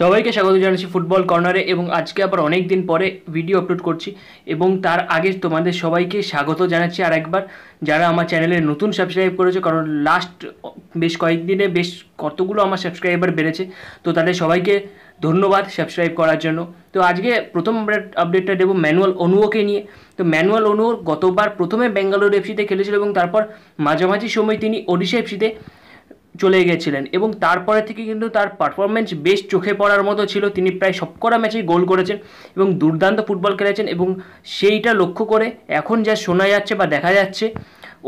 সবাইকে স্বাগত জানাচ্ছি ফুটবল কর্নারে এবং আজকে আবার অনেক দিন পরে ভিডিও আপলোড করছি এবং তার আগে তোমাদের সবাইকে স্বাগত জানাচ্ছি আর একবার যারা আমার চ্যানেলে নতুন সাবস্ক্রাইব করেছে কারণ লাস্ট বেশ কয়েকদিনে বেশ কতগুলো আমার সাবস্ক্রাইবার বেড়েছে তো তাদের সবাইকে ধন্যবাদ সাবস্ক্রাইব করার জন্য তো আজকে প্রথম আপডেটটা দেবো ম্যানুয়াল অনুওকে নিয়ে তো ম্যানুয়াল অনুও গতবার প্রথমে বেঙ্গালোর এফসিতে খেলেছিল এবং তারপর মাঝামাঝি সময় তিনি ওডিশা এফসিতে চলে গেছিলেন এবং তারপরে থেকে কিন্তু তার পারফরমেন্স বেশ চোখে পড়ার মতো ছিল তিনি প্রায় সবকটা ম্যাচেই গোল করেছেন এবং দুর্দান্ত ফুটবল খেলেছেন এবং সেইটা লক্ষ্য করে এখন যা শোনা যাচ্ছে বা দেখা যাচ্ছে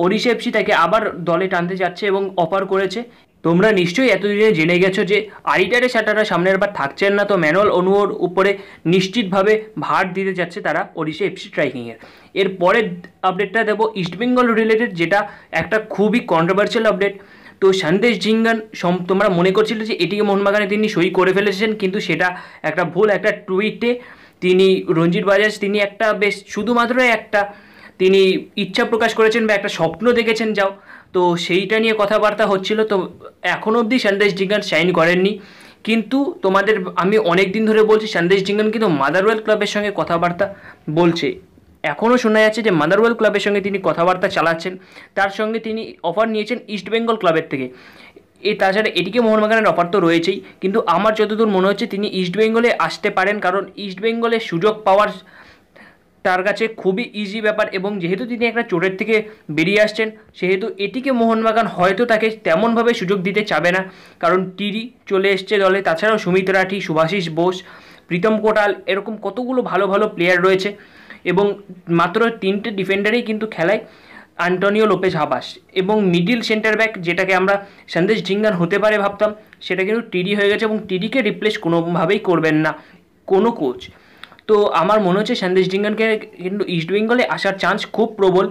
ওড়িশা এফসি তাকে আবার দলে টানতে যাচ্ছে এবং অফার করেছে তোমরা নিশ্চয়ই এতদিনে জেনে গেছো যে আরিটারে সাটারা সামনের বার থাকছেন না তো ম্যানুয়াল অনুয়োর উপরে নিশ্চিতভাবে ভার দিতে যাচ্ছে তারা ওড়িশা এফসি স্ট্রাইকিংয়ের এর পরের আপডেটটা দেবো ইস্টবেঙ্গল রিলেটেড যেটা একটা খুবই কন্ট্রোভার্সিয়াল আপডেট তো সন্দেশ জিঙ্গান তোমরা মনে করছিল যে এটিকে মোহনবাগানে তিনি সই করে ফেলেছেন কিন্তু সেটা একটা ভুল একটা টুইটে তিনি রঞ্জিত বাজাজ তিনি একটা বেশ শুধুমাত্র একটা তিনি ইচ্ছা প্রকাশ করেছেন বা একটা স্বপ্ন দেখেছেন যাও তো সেইটা নিয়ে কথাবার্তা হচ্ছিল তো এখনও অবধি সন্দেশ জিঙ্গান সাইন করেননি কিন্তু তোমাদের আমি অনেক দিন ধরে বলছি সন্দেশ জিঙ্গান কিন্তু মাদারওয়েল ক্লাবের সঙ্গে কথাবার্তা বলছে এখনও শোনা যাচ্ছে যে মাদারওয়েল ক্লাবের সঙ্গে তিনি কথাবার্তা চালাচ্ছেন তার সঙ্গে তিনি অফার নিয়েছেন ইস্টবেঙ্গল ক্লাবের থেকে এ তাছাড়া এটিকে মোহনবাগানের অফার তো রয়েছেই কিন্তু আমার যতদূর মনে হচ্ছে তিনি ইস্টবেঙ্গলে আসতে পারেন কারণ বেঙ্গলে সুযোগ পাওয়ার তার কাছে খুবই ইজি ব্যাপার এবং যেহেতু তিনি একটা চোটের থেকে বেরিয়ে আসছেন সেহেতু এটিকে মোহনবাগান হয়তো তাকে তেমনভাবে সুযোগ দিতে চাবে না কারণ টিরি চলে এসছে দলে তাছাড়াও সুমিত রাঠি শুভাশিস বোস প্রীতম কোটাল এরকম কতগুলো ভালো ভালো প্লেয়ার রয়েছে এবং মাত্র তিনটে ডিফেন্ডারই কিন্তু খেলায় আন্টোনিও লোপেজ হাবাস এবং মিডিল সেন্টার ব্যাক যেটাকে আমরা সন্দেশ ডিঙ্গান হতে পারে ভাবতাম সেটা কিন্তু টিডি হয়ে গেছে এবং টিডিকে রিপ্লেস কোনোভাবেই করবেন না কোনো কোচ তো আমার মনে হচ্ছে সন্দেশ ডিঙ্গানকে কিন্তু ইস্ট বেঙ্গলে আসার চান্স খুব প্রবল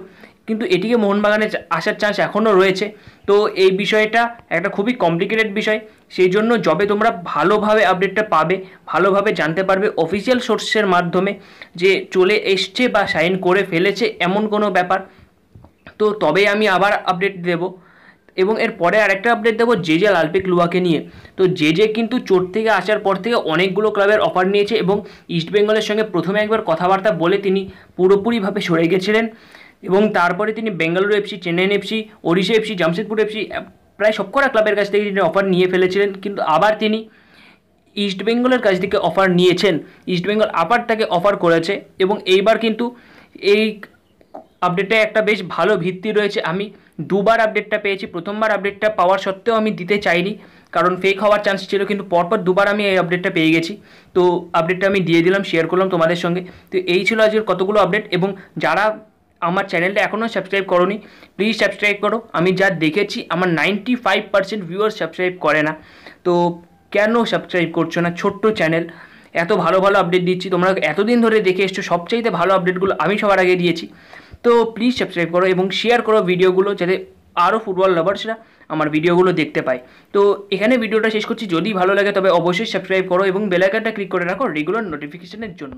কিন্তু এটিকে মোহনবাগানে আসার চান্স এখনও রয়েছে তো এই বিষয়টা একটা খুবই কমপ্লিকেটেড বিষয় সেই জন্য জবে তোমরা ভালোভাবে আপডেটটা পাবে ভালোভাবে জানতে পারবে অফিসিয়াল সোর্সের মাধ্যমে যে চলে এসছে বা সাইন করে ফেলেছে এমন কোনো ব্যাপার তো তবেই আমি আবার আপডেট দেবো এবং এর পরে আরেকটা আপডেট দেবো যে যে লালপিক লুয়াকে নিয়ে তো যে যে কিন্তু চোট থেকে আসার পর থেকে অনেকগুলো ক্লাবের অফার নিয়েছে এবং ইস্টবেঙ্গলের সঙ্গে প্রথমে একবার কথাবার্তা বলে তিনি পুরোপুরিভাবে সরে গেছিলেন এবং তারপরে তিনি Bengaluru FC Chennaiyin FC Odisha FC Jamshedpur FC প্রায় সবকটা ক্লাবের কাছ থেকে তিনি অফার নিয়ে ফেলেছিলেন কিন্তু আবার তিনি ইস্টবেঙ্গলের কাছ থেকে অফার নিয়েছেন ইস্টবেঙ্গল আপার তাকে অফার করেছে এবং এইবার কিন্তু এই আপডেটে একটা বেশ ভালো ভিত্তি রয়েছে আমি দুবার আপডেটটা পেয়েছি প্রথমবার আপডেটটা পাওয়ার সত্ত্বেও আমি দিতে চাইনি কারণ ফেক হওয়ার চান্স ছিল কিন্তু পরপর দুবার আমি এই আপডেটটা পেয়ে গেছি তো আপডেটটা আমি দিয়ে দিলাম শেয়ার করলাম তোমাদের সঙ্গে তো এই ছিল আজকের কতগুলো আপডেট এবং যারা আমার চ্যানেলটা এখনও সাবস্ক্রাইব নি প্লিজ সাবস্ক্রাইব করো আমি যা দেখেছি আমার ninety five percent viewer subscribe করে না তো কেন সাবস্ক্রাইব করছো না ছোট্ট চ্যানেল এত ভালো ভালো আপডেট দিচ্ছি তোমরা এতদিন ধরে দেখে এসছো সবচাইতে ভালো আপডেটগুলো আমি সবার আগে দিয়েছি তো প্লিজ সাবস্ক্রাইব করো এবং শেয়ার করো ভিডিওগুলো যাতে আরও ফুটবল লাভার্সরা আমার ভিডিওগুলো দেখতে পায় তো এখানে ভিডিওটা শেষ করছি যদি ভালো লাগে তবে অবশ্যই সাবস্ক্রাইব করো এবং বেলাইকানটা ক্লিক করে রাখো রেগুলার নোটিফিকেশনের জন্য